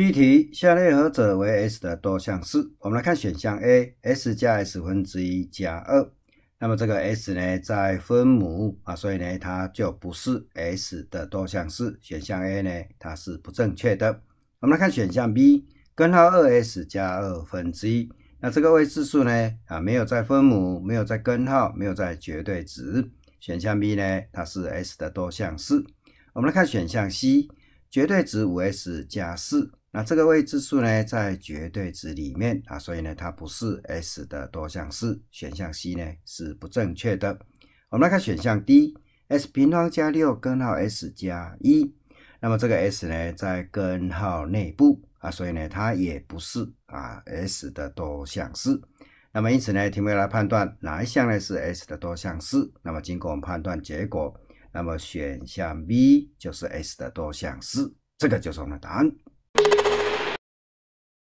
第一题，下列何者为 s 的多项式？我们来看选项 A，s 加 s 分之一加二，那么这个 s 呢在分母啊，所以呢它就不是 s 的多项式，选项 A 呢它是不正确的。我们来看选项 B，根号二 s 加二分之一，那这个未知数呢啊没有在分母，没有在根号，没有在绝对值，选项 B 呢它是 s 的多项式。我们来看选项 C。绝对值五 s 加四，那这个未知数呢在绝对值里面啊，所以呢它不是 s 的多项式，选项 C 呢是不正确的。我们来看选项 D，s 平方加六根号 s 加一，那么这个 s 呢在根号内部啊，所以呢它也不是啊 s 的多项式。那么因此呢，题目要来判断哪一项呢是 s 的多项式？那么经过我们判断结果。那么选项 B 就是 S 的多项式，这个就是我们的答案。